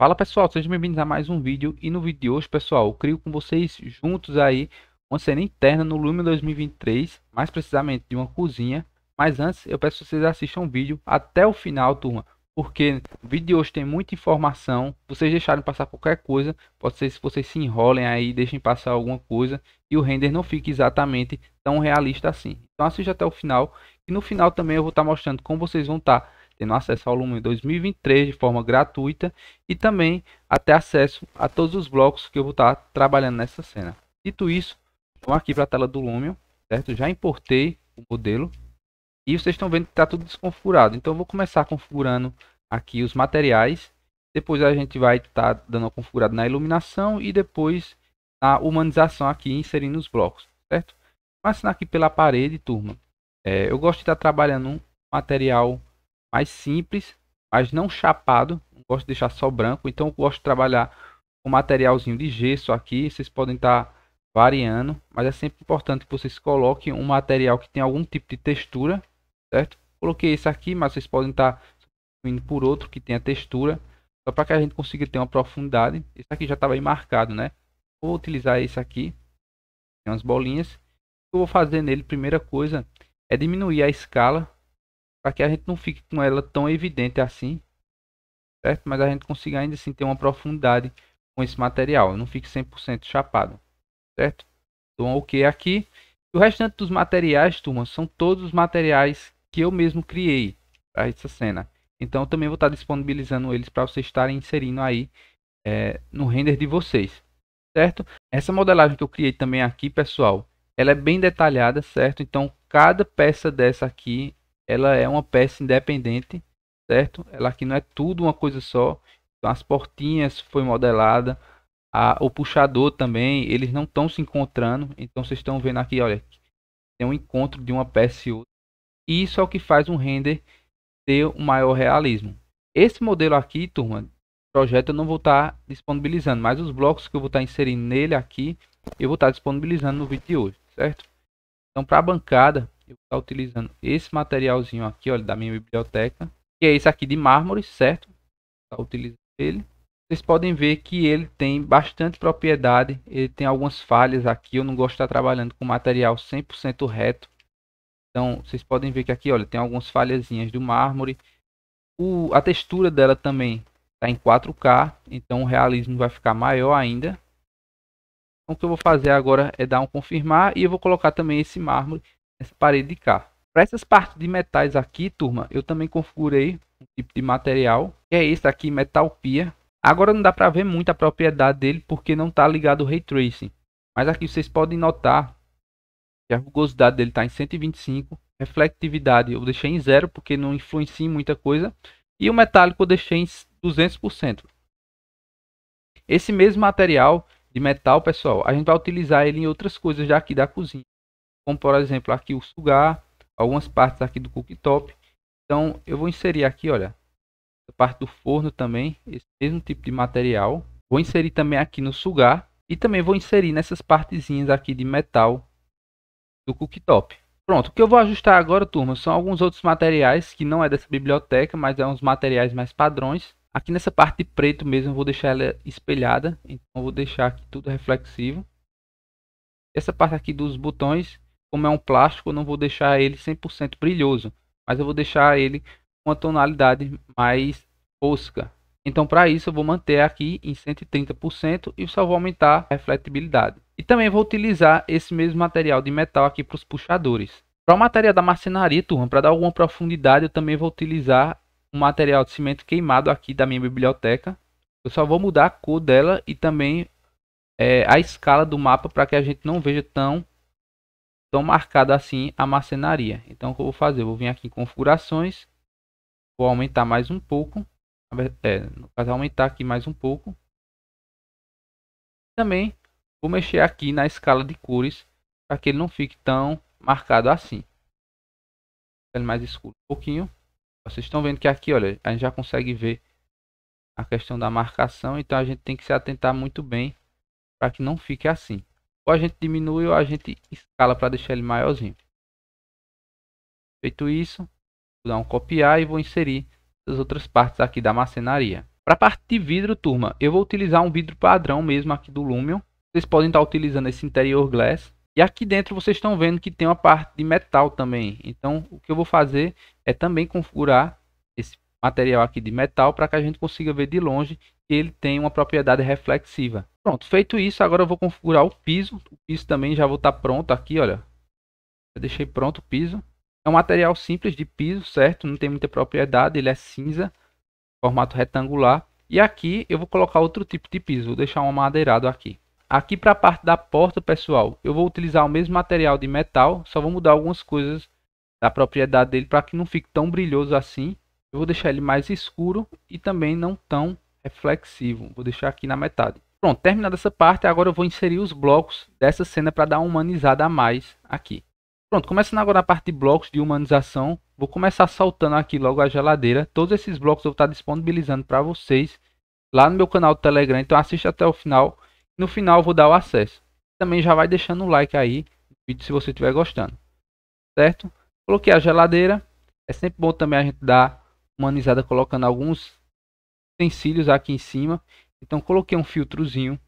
Fala pessoal, sejam bem-vindos a mais um vídeo e no vídeo de hoje pessoal, eu crio com vocês juntos aí uma cena interna no Lumion 2023, mais precisamente de uma cozinha, mas antes eu peço que vocês assistam o vídeo até o final turma, porque o vídeo de hoje tem muita informação, vocês deixarem passar qualquer coisa, pode ser se vocês se enrolem aí, deixem passar alguma coisa e o render não fique exatamente tão realista assim. Então assista até o final e no final também eu vou estar tá mostrando como vocês vão estar tá tendo acesso ao Lumen 2023 de forma gratuita e também até acesso a todos os blocos que eu vou estar trabalhando nessa cena. Dito isso, vamos aqui para a tela do Lumion, certo? Já importei o modelo e vocês estão vendo que está tudo desconfigurado. Então eu vou começar configurando aqui os materiais, depois a gente vai estar tá dando uma configurada na iluminação e depois na humanização aqui, inserindo os blocos, certo? assinar aqui pela parede, turma. É, eu gosto de estar trabalhando um material mais simples, mas não chapado. Não gosto de deixar só branco. Então eu gosto de trabalhar com materialzinho de gesso aqui. Vocês podem estar tá variando, mas é sempre importante que vocês coloquem um material que tem algum tipo de textura, certo? Coloquei esse aqui, mas vocês podem estar tá indo por outro que tenha textura, só para que a gente consiga ter uma profundidade. Esse aqui já tá estava aí marcado, né? Vou utilizar esse aqui, tem umas bolinhas. O que eu vou fazer nele, primeira coisa, é diminuir a escala para que a gente não fique com ela tão evidente assim, certo? Mas a gente consiga ainda assim ter uma profundidade com esse material, não fique 100% chapado, certo? Então, ok aqui. o restante dos materiais, turma, são todos os materiais que eu mesmo criei para essa cena. Então, também vou estar disponibilizando eles para vocês estarem inserindo aí é, no render de vocês, certo? Essa modelagem que eu criei também aqui, pessoal, ela é bem detalhada, certo? Então, cada peça dessa aqui ela é uma peça independente, certo? Ela aqui não é tudo uma coisa só. Então, as portinhas foi modelada, a, o puxador também, eles não estão se encontrando. Então vocês estão vendo aqui, olha, tem um encontro de uma peça e outra. E isso é o que faz um render ter um maior realismo. Esse modelo aqui, turma, projeto eu não vou estar tá disponibilizando, mas os blocos que eu vou estar tá inserindo nele aqui, eu vou estar tá disponibilizando no vídeo de hoje, certo? Então, para a bancada, eu vou estar utilizando esse materialzinho aqui, olha, da minha biblioteca. Que é esse aqui de mármore, certo? Tá utilizando ele. Vocês podem ver que ele tem bastante propriedade. Ele tem algumas falhas aqui. Eu não gosto de estar trabalhando com material 100% reto. Então, vocês podem ver que aqui, olha, tem algumas falhazinhas do mármore. O, a textura dela também está em 4K, então o realismo vai ficar maior ainda. Então, o que eu vou fazer agora é dar um confirmar e eu vou colocar também esse mármore essa parede de cá. Para essas partes de metais aqui, turma, eu também configurei um tipo de material, que é esse aqui, metal pia. Agora não dá para ver muito a propriedade dele, porque não está ligado ao Ray Tracing. Mas aqui vocês podem notar que a rugosidade dele está em 125, reflectividade eu deixei em zero, porque não influencia em muita coisa, e o metálico eu deixei em 200%. Esse mesmo material de metal, pessoal, a gente vai utilizar ele em outras coisas já aqui da cozinha como por exemplo aqui o sugar, algumas partes aqui do cooktop. Então eu vou inserir aqui, olha, a parte do forno também, esse mesmo tipo de material. Vou inserir também aqui no sugar e também vou inserir nessas partezinhas aqui de metal do cooktop. Pronto, o que eu vou ajustar agora, turma, são alguns outros materiais que não é dessa biblioteca, mas é uns materiais mais padrões. Aqui nessa parte de preto mesmo, eu vou deixar ela espelhada, então vou deixar aqui tudo reflexivo. Essa parte aqui dos botões, como é um plástico, eu não vou deixar ele 100% brilhoso, mas eu vou deixar ele com a tonalidade mais fosca. Então, para isso, eu vou manter aqui em 130% e só vou aumentar a refletibilidade. E também vou utilizar esse mesmo material de metal aqui para os puxadores. Para o material da marcenaria, turma, para dar alguma profundidade, eu também vou utilizar um material de cimento queimado aqui da minha biblioteca. Eu só vou mudar a cor dela e também é, a escala do mapa para que a gente não veja tão então, marcada assim a marcenaria. Então, o que eu vou fazer? Eu vou vir aqui em configurações. Vou aumentar mais um pouco. É, no caso, aumentar aqui mais um pouco. Também vou mexer aqui na escala de cores. Para que ele não fique tão marcado assim. Ele mais escuro um pouquinho. Vocês estão vendo que aqui, olha, a gente já consegue ver a questão da marcação. Então, a gente tem que se atentar muito bem para que não fique assim ou a gente diminui ou a gente escala para deixar ele maiorzinho. Feito isso, vou dar um copiar e vou inserir as outras partes aqui da macenaria. Para a parte de vidro, turma, eu vou utilizar um vidro padrão mesmo aqui do Lumion. Vocês podem estar tá utilizando esse interior glass. E aqui dentro vocês estão vendo que tem uma parte de metal também. Então, o que eu vou fazer é também configurar esse material aqui de metal para que a gente consiga ver de longe que ele tem uma propriedade reflexiva. Pronto, feito isso, agora eu vou configurar o piso. O piso também já vou estar tá pronto aqui, olha. Eu deixei pronto o piso. É um material simples de piso, certo? Não tem muita propriedade, ele é cinza, formato retangular. E aqui eu vou colocar outro tipo de piso, vou deixar um amadeirado aqui. Aqui para a parte da porta, pessoal, eu vou utilizar o mesmo material de metal, só vou mudar algumas coisas da propriedade dele para que não fique tão brilhoso assim. Eu vou deixar ele mais escuro e também não tão reflexivo. Vou deixar aqui na metade. Pronto, terminada essa parte, agora eu vou inserir os blocos dessa cena para dar uma humanizada a mais aqui. Pronto, começando agora a parte de blocos de humanização, vou começar saltando aqui logo a geladeira. Todos esses blocos eu vou estar tá disponibilizando para vocês lá no meu canal do Telegram, então assiste até o final. No final eu vou dar o acesso. Também já vai deixando o like aí no vídeo se você estiver gostando. Certo? Coloquei a geladeira. É sempre bom também a gente dar humanizada colocando alguns utensílios aqui em cima. Então coloquei um filtrozinho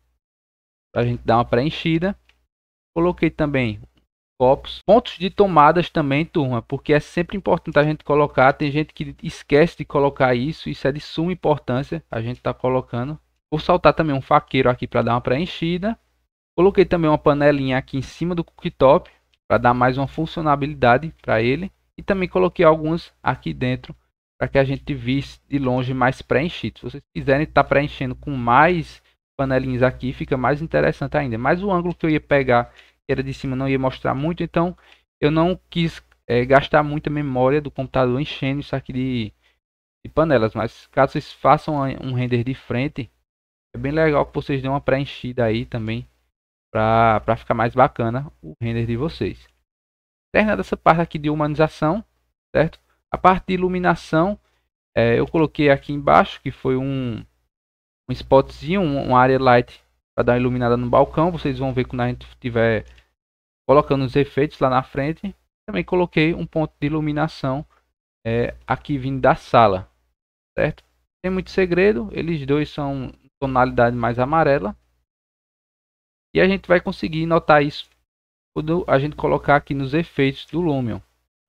para a gente dar uma preenchida. Coloquei também copos. Pontos de tomadas também, turma, porque é sempre importante a gente colocar. Tem gente que esquece de colocar isso, isso é de suma importância. A gente está colocando. Vou saltar também um faqueiro aqui para dar uma preenchida. Coloquei também uma panelinha aqui em cima do cooktop para dar mais uma funcionalidade para ele. E também coloquei alguns aqui dentro para que a gente visse de longe mais preenchido. Se vocês quiserem estar tá preenchendo com mais panelinhas aqui, fica mais interessante ainda. Mas o ângulo que eu ia pegar, que era de cima, não ia mostrar muito, então eu não quis é, gastar muita memória do computador enchendo isso aqui de, de panelas. Mas caso vocês façam um render de frente, é bem legal que vocês dêem uma preenchida aí também para ficar mais bacana o render de vocês. Termina essa parte aqui de humanização, certo? A parte de iluminação, é, eu coloquei aqui embaixo, que foi um, um spotzinho, uma área light para dar uma iluminada no balcão. Vocês vão ver quando a gente estiver colocando os efeitos lá na frente. Também coloquei um ponto de iluminação é, aqui vindo da sala, certo? Tem muito segredo, eles dois são tonalidade mais amarela. E a gente vai conseguir notar isso quando a gente colocar aqui nos efeitos do Lumion.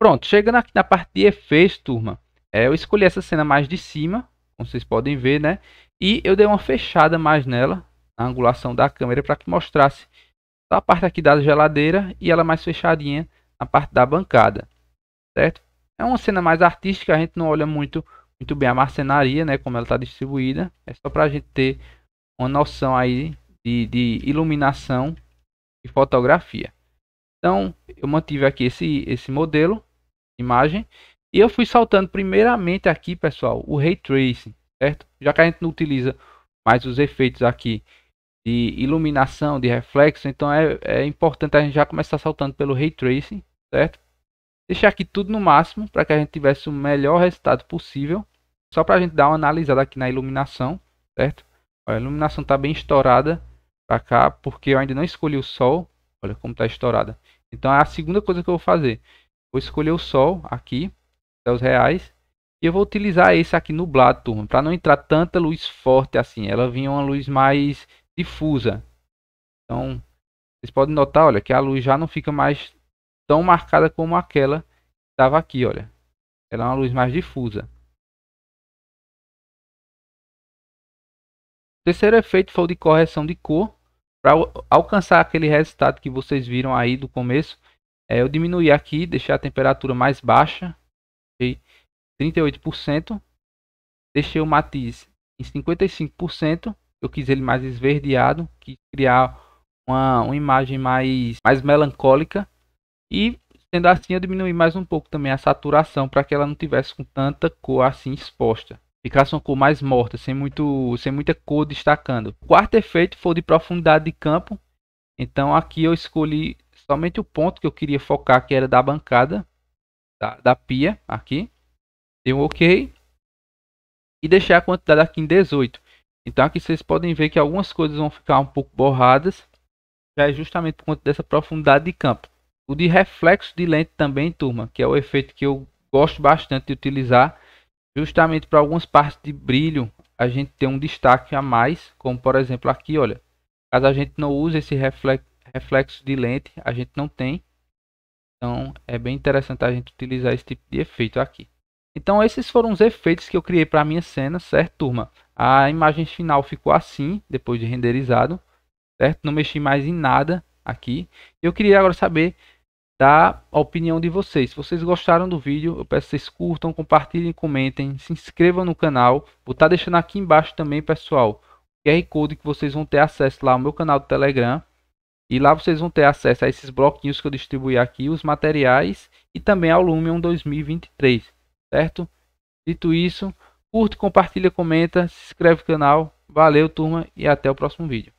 Pronto, chegando aqui na parte de efeitos, turma. É, eu escolhi essa cena mais de cima, como vocês podem ver, né? E eu dei uma fechada mais nela, na angulação da câmera, para que mostrasse a parte aqui da geladeira e ela mais fechadinha na parte da bancada, certo? É uma cena mais artística, a gente não olha muito, muito bem a marcenaria, né? Como ela está distribuída. É só para a gente ter uma noção aí de, de iluminação e fotografia. Então, eu mantive aqui esse, esse modelo imagem. E eu fui saltando primeiramente aqui, pessoal, o Ray Tracing, certo? Já que a gente não utiliza mais os efeitos aqui de iluminação, de reflexo, então é, é importante a gente já começar saltando pelo Ray Tracing, certo? Deixar aqui tudo no máximo para que a gente tivesse o melhor resultado possível. Só para a gente dar uma analisada aqui na iluminação, certo? Olha, a iluminação está bem estourada para cá, porque eu ainda não escolhi o sol. Olha como está estourada. Então é a segunda coisa que eu vou fazer. Vou escolher o sol aqui, os reais. E eu vou utilizar esse aqui nublado, turma, para não entrar tanta luz forte assim. Ela vinha uma luz mais difusa. Então, vocês podem notar, olha, que a luz já não fica mais tão marcada como aquela que estava aqui, olha. Ela é uma luz mais difusa. O terceiro efeito foi o de correção de cor. Para alcançar aquele resultado que vocês viram aí do começo, é, eu diminuir aqui, deixar a temperatura mais baixa, 38%. Deixei o matiz em 55%. Eu quis ele mais esverdeado, quis criar uma, uma imagem mais, mais melancólica. E sendo assim, eu diminuí mais um pouco também a saturação para que ela não tivesse com tanta cor assim exposta. Ficasse uma cor mais morta, sem, muito, sem muita cor destacando. quarto efeito foi de profundidade de campo. Então aqui eu escolhi somente o ponto que eu queria focar, que era da bancada, da, da pia, aqui. Dei um OK. E deixar a quantidade aqui em 18. Então aqui vocês podem ver que algumas coisas vão ficar um pouco borradas. Já é justamente por conta dessa profundidade de campo. O de reflexo de lente também, turma, que é o efeito que eu gosto bastante de utilizar. Justamente para algumas partes de brilho, a gente tem um destaque a mais. Como por exemplo aqui, olha. Caso a gente não use esse reflexo reflexo de lente a gente não tem. Então é bem interessante a gente utilizar esse tipo de efeito aqui. Então esses foram os efeitos que eu criei para a minha cena, certo turma? A imagem final ficou assim, depois de renderizado, certo? Não mexi mais em nada aqui. Eu queria agora saber da opinião de vocês. Se vocês gostaram do vídeo, eu peço que vocês curtam, compartilhem, comentem, se inscrevam no canal. Vou estar tá deixando aqui embaixo também, pessoal, o QR Code que vocês vão ter acesso lá ao meu canal do Telegram. E lá vocês vão ter acesso a esses bloquinhos que eu distribuí aqui, os materiais e também ao Lumion 2023, certo? Dito isso, curte, compartilha, comenta, se inscreve no canal. Valeu, turma, e até o próximo vídeo.